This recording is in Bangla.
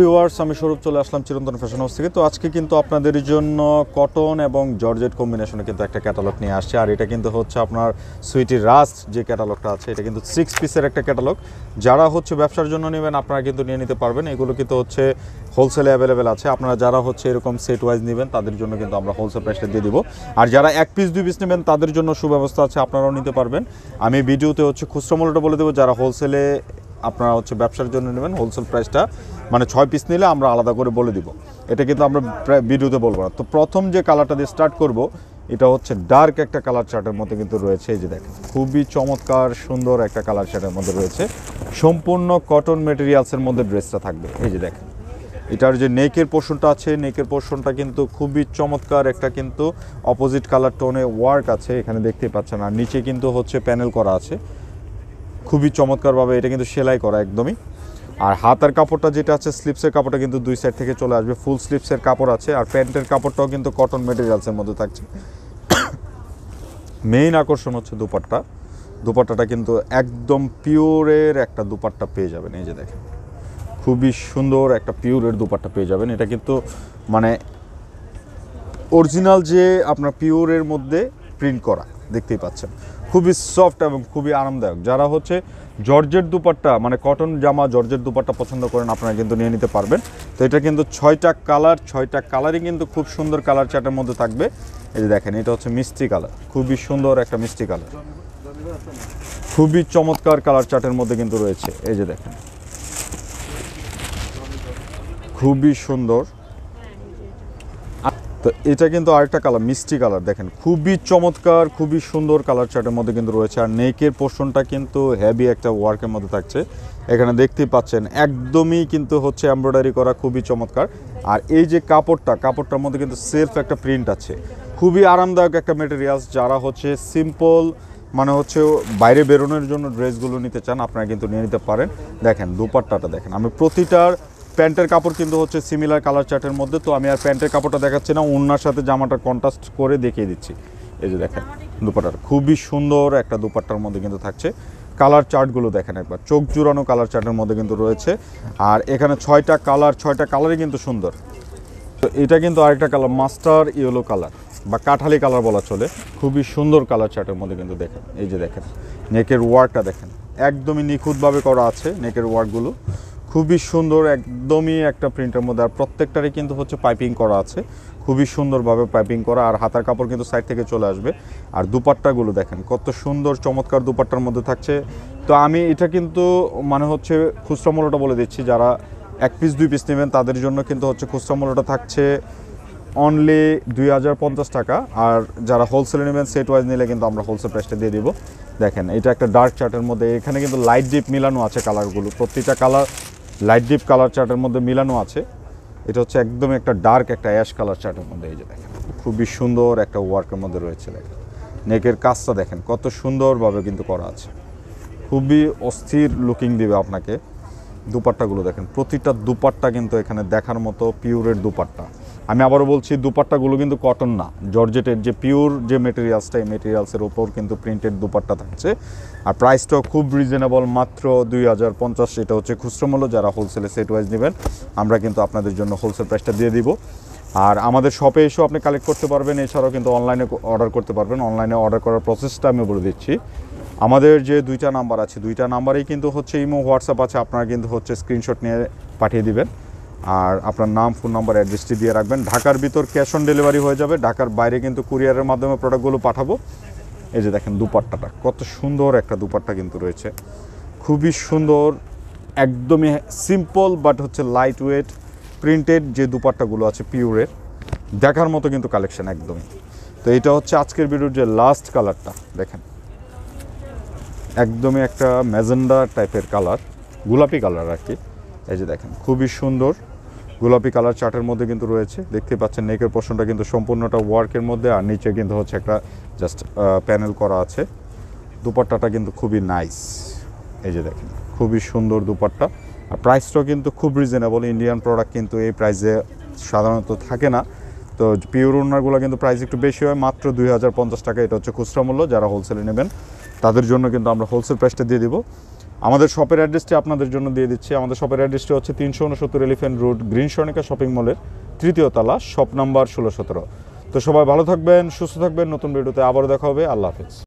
ভিউয়ার্স আমি স্বরূপ চলে আসলাম চিরন্তন ফ্যাশন হাউস থেকে তো আজকে কিন্তু আপনাদের জন্য কটন এবং জর্জেট কম্বিনেশনে কিন্তু একটা ক্যাটালগ নিয়ে আসছে আর এটা কিন্তু হচ্ছে আপনার সুইটি রাস্ট যে ক্যাটালগটা আছে এটা কিন্তু সিক্স পিসের একটা ক্যাটালগ যারা হচ্ছে ব্যবসার জন্য নেবেন আপনারা কিন্তু নিয়ে নিতে পারবেন এগুলো কিন্তু হচ্ছে হোলসেলে অ্যাভেলেবেল আছে আপনারা যারা হচ্ছে এরকম সেট ওয়াইজ নেবেন তাদের জন্য কিন্তু আমরা হোলসেল প্রাইসটা দিয়ে দিব আর যারা এক পিস দুই পিস নেবেন তাদের জন্য সুব্যবস্থা আছে আপনারাও নিতে পারবেন আমি ভিডিওতে হচ্ছে খুচরো মূল্যটা বলে দেবো যারা হোলসেলে আপনারা হচ্ছে ব্যবসার জন্য নেবেন হোলসেল প্রাইসটা মানে ছয় পিস নিলে আমরা আলাদা করে বলে দিব এটা কিন্তু আমরা ভিডিওতে বলবো না তো প্রথম যে কালারটা দিয়ে স্টার্ট করব এটা হচ্ছে ডার্ক একটা কালার চার্টের মধ্যে কিন্তু রয়েছে এই যে দেখেন খুবই চমৎকার সুন্দর একটা কালার চার্টের মধ্যে রয়েছে সম্পূর্ণ কটন মেটেরিয়ালসের মধ্যে ড্রেসটা থাকবে এই যে দেখেন এটার যে নেকের পোর্শনটা আছে নেকের পোর্শনটা কিন্তু খুবই চমৎকার একটা কিন্তু অপোজিট কালার টোনে ওয়ার্ক আছে এখানে দেখতে পাচ্ছেন আর নিচে কিন্তু হচ্ছে প্যানেল করা আছে খুবই চমৎকারভাবে এটা কিন্তু সেলাই করা একদমই আর হাতার কাপড়টা যেটা আছে স্লিপসের কাপড়টা কিন্তু দুই সাইড থেকে চলে আসবে ফুল স্লিপসের কাপড় আছে আর প্যান্টের কাপড়টাও কিন্তু কটন মেটেরিয়ালসের মধ্যে থাকছে মেইন আকর্ষণ হচ্ছে দুপাট্টা দুপাট্টাটা কিন্তু একদম পিওরের একটা দুপাট্টা পেয়ে যাবেন এই যে দেখেন খুবই সুন্দর একটা পিওরের দুপাট্টা পেয়ে যাবেন এটা কিন্তু মানে অরিজিনাল যে আপনার পিওরের মধ্যে প্রিন্ট করা দেখতেই পাচ্ছেন খুবই সফট এবং খুবই আরামদায়ক যারা হচ্ছে জর্জের দুপাট্টা মানে কটন জামা জর্জের দুপাট্টা পছন্দ করেন আপনারা কিন্তু নিয়ে নিতে পারবেন তো এটা কিন্তু ছয়টা কালার ছয়টা কালারই কিন্তু খুব সুন্দর কালার চার্টের মধ্যে থাকবে এই যে দেখেন এটা হচ্ছে মিষ্টি কালার খুবই সুন্দর একটা মিষ্টি কালার খুবই চমৎকার কালার চার্টের মধ্যে কিন্তু রয়েছে এই যে দেখেন খুবই সুন্দর তো এটা কিন্তু আরেকটা কালার মিষ্টি কালার দেখেন খুবই চমৎকার খুবই সুন্দর কালার চার্টের মধ্যে কিন্তু রয়েছে আর নেকের পোর্শনটা কিন্তু হ্যাভি একটা ওয়ার্কের মধ্যে থাকছে এখানে দেখতেই পাচ্ছেন একদমই কিন্তু হচ্ছে এমব্রয়ডারি করা খুবই চমৎকার আর এই যে কাপড়টা কাপড়টার মধ্যে কিন্তু সেলফ একটা প্রিন্ট আছে খুবই আরামদায়ক একটা মেটেরিয়ালস যারা হচ্ছে সিম্পল মানে হচ্ছে বাইরে বেরোনোর জন্য ড্রেসগুলো নিতে চান আপনারা কিন্তু নিয়ে নিতে পারেন দেখেন দুপাট্টাটা দেখেন আমি প্রতিটার প্যান্টের কাপড় কিন্তু হচ্ছে সিমিলার কালার চার্টের মধ্যে তো আমি আর প্যান্টের কাপড়টা দেখাচ্ছি না ওনার সাথে জামাটা কন্ট্রাস্ট করে দেখিয়ে দিচ্ছি এই যে দেখেন দুপাটার খুবই সুন্দর একটা দুপাট্টার মধ্যে কিন্তু থাকছে কালার চার্টগুলো দেখেন একবার চোখ জুড়ানো কালার চার্টের মধ্যে কিন্তু রয়েছে আর এখানে ছয়টা কালার ছয়টা কালারই কিন্তু সুন্দর তো এটা কিন্তু আরেকটা কালার মাস্টার ইয়েলো কালার বা কাঠালি কালার বলা চলে খুবই সুন্দর কালার চার্টের মধ্যে কিন্তু দেখেন এই যে দেখেন নেকের ওয়ার্কটা দেখেন একদমই নিখুঁতভাবে করা আছে নেকের ওয়ার্কগুলো খুবই সুন্দর একদমই একটা প্রিন্টের মধ্যে আর প্রত্যেকটারই কিন্তু হচ্ছে পাইপিং করা আছে খুবই সুন্দরভাবে পাইপিং করা আর হাতার কাপড় কিন্তু সাইড থেকে চলে আসবে আর দুপাট্টাগুলো দেখেন কত সুন্দর চমৎকার দুপাট্টার মধ্যে থাকছে তো আমি এটা কিন্তু মানে হচ্ছে খুচরা মূল্যটা বলে দিচ্ছি যারা এক পিস দুই পিস নেবেন তাদের জন্য কিন্তু হচ্ছে খুচরা মূল্যটা থাকছে অনলি দুই হাজার পঞ্চাশ টাকা আর যারা হোলসেলে নেবেন সেট ওয়াইজ নিলে কিন্তু আমরা হোলসেল প্রাইসটা দিয়ে দিব দেখেন এটা একটা ডার্ক চার্টের মধ্যে এখানে কিন্তু লাইট ডিপ মিলানো আছে কালারগুলো প্রতিটা কালার লাইট ডিপ কালার চার্টের মধ্যে মিলানো আছে এটা হচ্ছে একদম একটা ডার্ক একটা অ্যাশ কালার চার্টের মধ্যে এই যে দেখেন খুবই সুন্দর একটা ওয়ার্কের মধ্যে রয়েছে দেখেন নেকের কাজটা দেখেন কত সুন্দরভাবে কিন্তু করা আছে খুবই অস্থির লুকিং দিবে আপনাকে দুপাট্টাগুলো দেখেন প্রতিটা দুপাট্টা কিন্তু এখানে দেখার মতো পিওরের দুপাট্টা আমি আবারও বলছি দুপাট্টাগুলো কিন্তু কটন না জর্জেটের যে পিওর যে মেটেরিয়ালসটা এই মেটেরিয়ালসের ওপর কিন্তু প্রিন্টেড দুপাট্টা থাকছে আর প্রাইসটাও খুব রিজনেবল মাত্র দুই হাজার পঞ্চাশ এটা হচ্ছে খুচরো মূল্য যারা হোলসেলে সেট ওয়াইজ নেবেন আমরা কিন্তু আপনাদের জন্য হোলসেল প্রাইসটা দিয়ে দিব আর আমাদের শপে এসেও আপনি কালেক্ট করতে পারবেন এছাড়াও কিন্তু অনলাইনে অর্ডার করতে পারবেন অনলাইনে অর্ডার করার প্রসেসটা আমি বলে দিচ্ছি আমাদের যে দুইটা নাম্বার আছে দুইটা নাম্বারেই কিন্তু হচ্ছে ইমো হোয়াটসঅ্যাপ আছে আপনারা কিন্তু হচ্ছে স্ক্রিনশট নিয়ে পাঠিয়ে দিবেন আর আপনার নাম ফোন নাম্বার অ্যাড্রেসটি দিয়ে রাখবেন ঢাকার ভিতর ক্যাশ অন ডেলিভারি হয়ে যাবে ঢাকার বাইরে কিন্তু কুরিয়ারের মাধ্যমে প্রোডাক্টগুলো পাঠাবো এই যে দেখেন দুপাট্টাটা কত সুন্দর একটা দুপাট্টা কিন্তু রয়েছে খুবই সুন্দর একদমই সিম্পল বাট হচ্ছে লাইট ওয়েট প্রিন্টেড যে দুপাট্টাগুলো আছে পিওরের দেখার মতো কিন্তু কালেকশান একদমই তো এটা হচ্ছে আজকের ভিডিওর যে লাস্ট কালারটা দেখেন একদমই একটা ম্যাজেন্ডা টাইপের কালার গোলাপি কালার আর কি এই যে দেখেন খুবই সুন্দর গোলাপি কালার চার্টের মধ্যে কিন্তু রয়েছে দেখতে পাচ্ছেন নেকের পোর্শনটা কিন্তু সম্পূর্ণটা ওয়ার্কের মধ্যে আর নিচে কিন্তু হচ্ছে একটা জাস্ট প্যানেল করা আছে দুপাট্টাটা কিন্তু খুবই নাইস এই যে দেখেন খুবই সুন্দর দুপাট্টা আর প্রাইসটাও কিন্তু খুব রিজনেবল ইন্ডিয়ান প্রোডাক্ট কিন্তু এই প্রাইসে সাধারণত থাকে না তো পিওর ওনারগুলো কিন্তু প্রাইস একটু বেশি হয় মাত্র দুই টাকা এটা হচ্ছে খুচরা মূল্য যারা হোলসেলে নেবেন তাদের জন্য কিন্তু আমরা হোলসেল প্রাইসটা দিয়ে দিব আমাদের শপের অ্যাড্রেসটি আপনাদের জন্য দিয়ে দিচ্ছি আমাদের শপের অ্যাড্রেসটি হচ্ছে তিনশো উনসত্তর elephant road green Sonika shopping মলের তৃতীয় তালা শপ নাম্বার ষোলো সতেরো তো সবাই ভালো থাকবেন সুস্থ থাকবেন নতুন ভিডিওতে আবারও দেখা হবে আল্লাহ হাফিজ